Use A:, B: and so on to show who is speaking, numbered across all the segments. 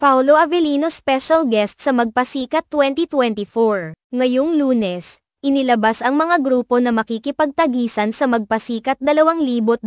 A: Paolo Avellino special guest sa Magpasikat 2024. Ngayong lunes, inilabas ang mga grupo na makikipagtagisan sa Magpasikat 2024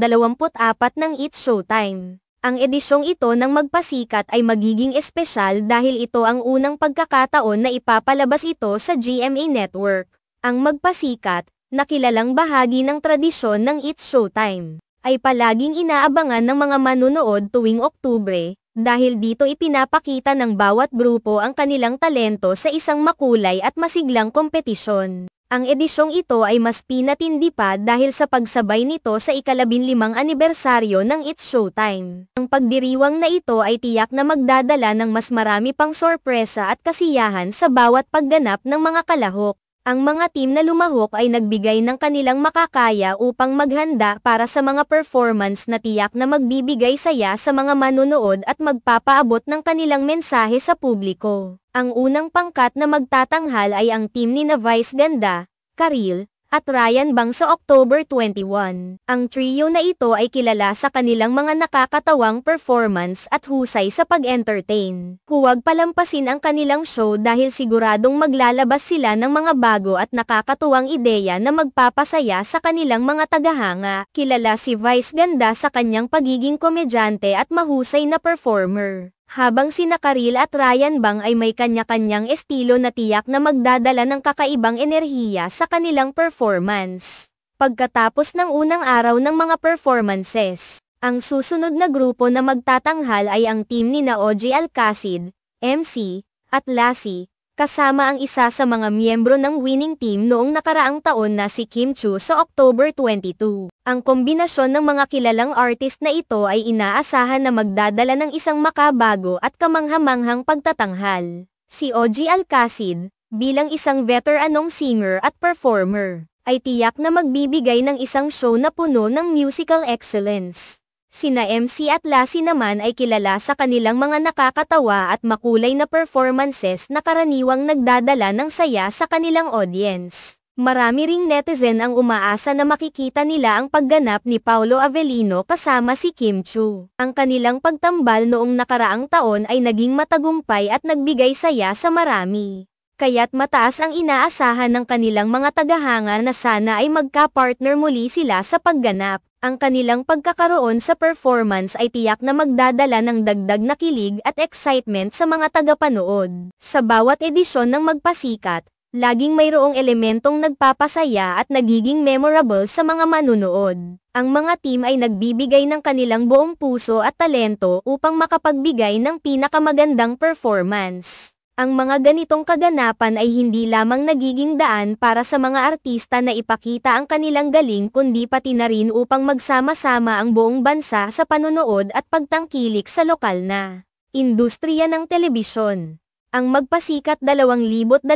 A: ng It's Showtime. Ang edisyong ito ng Magpasikat ay magiging espesyal dahil ito ang unang pagkakataon na ipapalabas ito sa GMA Network. Ang Magpasikat, nakilalang bahagi ng tradisyon ng It's Showtime ay palaging inaabangan ng mga manonood tuwing Oktubre, dahil dito ipinapakita ng bawat grupo ang kanilang talento sa isang makulay at masiglang kompetisyon. Ang edisyong ito ay mas pinatindi pa dahil sa pagsabay nito sa ikalabinlimang anibersaryo ng It's Showtime. Ang pagdiriwang na ito ay tiyak na magdadala ng mas marami pang sorpresa at kasiyahan sa bawat pagganap ng mga kalahok. Ang mga team na lumahok ay nagbigay ng kanilang makakaya upang maghanda para sa mga performance na tiyak na magbibigay saya sa mga manonood at magpapaabot ng kanilang mensahe sa publiko. Ang unang pangkat na magtatanghal ay ang team ni na Vice Ganda, Karil, at Ryan Bang sa October 21. Ang trio na ito ay kilala sa kanilang mga nakakatawang performance at husay sa pag-entertain. Huwag palampasin ang kanilang show dahil siguradong maglalabas sila ng mga bago at nakakatuwang ideya na magpapasaya sa kanilang mga tagahanga. Kilala si Vice Ganda sa kanyang pagiging komedyante at mahusay na performer. Habang si Nakaril at Ryan Bang ay may kanya-kanyang estilo na tiyak na magdadala ng kakaibang enerhiya sa kanilang performance. Pagkatapos ng unang araw ng mga performances, ang susunod na grupo na magtatanghal ay ang team ni na Naoji Alcacid, MC, at Lassie, kasama ang isa sa mga miyembro ng winning team noong nakaraang taon na si Kim Chu sa October 22. Ang kombinasyon ng mga kilalang artist na ito ay inaasahan na magdadala ng isang makabago at kamanghamanghang pagtatanghal. Si OG Alcacid, bilang isang veteranong singer at performer, ay tiyak na magbibigay ng isang show na puno ng musical excellence. Sina MC at Lassie naman ay kilala sa kanilang mga nakakatawa at makulay na performances na karaniwang nagdadala ng saya sa kanilang audience. Marami ring netizen ang umaasa na makikita nila ang pagganap ni Paolo Avellino kasama si Kim Chu. Ang kanilang pagtambal noong nakaraang taon ay naging matagumpay at nagbigay saya sa marami. Kaya't mataas ang inaasahan ng kanilang mga tagahanga na sana ay magka-partner muli sila sa pagganap ang kanilang pagkakaroon sa performance ay tiyak na magdadala ng dagdag na kilig at excitement sa mga tagapanood. Sa bawat edisyon ng Magpasikat, laging mayroong elementong nagpapasaya at nagiging memorable sa mga manunood. Ang mga team ay nagbibigay ng kanilang buong puso at talento upang makapagbigay ng pinakamagandang performance. Ang mga ganitong kaganapan ay hindi lamang nagiging daan para sa mga artista na ipakita ang kanilang galing kundi pati na rin upang magsama-sama ang buong bansa sa panonood at pagtangkilik sa lokal na industriya ng telebisyon. Ang magpasikat 2024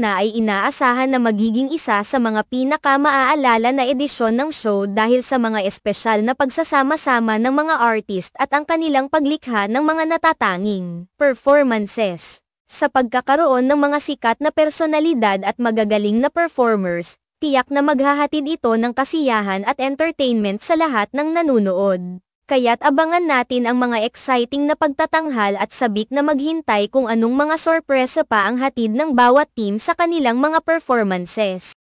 A: na ay inaasahan na magiging isa sa mga pinakamaaalala na edisyon ng show dahil sa mga espesyal na pagsasama-sama ng mga artist at ang kanilang paglikha ng mga natatanging performances. Sa pagkakaroon ng mga sikat na personalidad at magagaling na performers, tiyak na maghahatid ito ng kasiyahan at entertainment sa lahat ng nanunood. Kaya't abangan natin ang mga exciting na pagtatanghal at sabik na maghintay kung anong mga sorpresa pa ang hatid ng bawat team sa kanilang mga performances.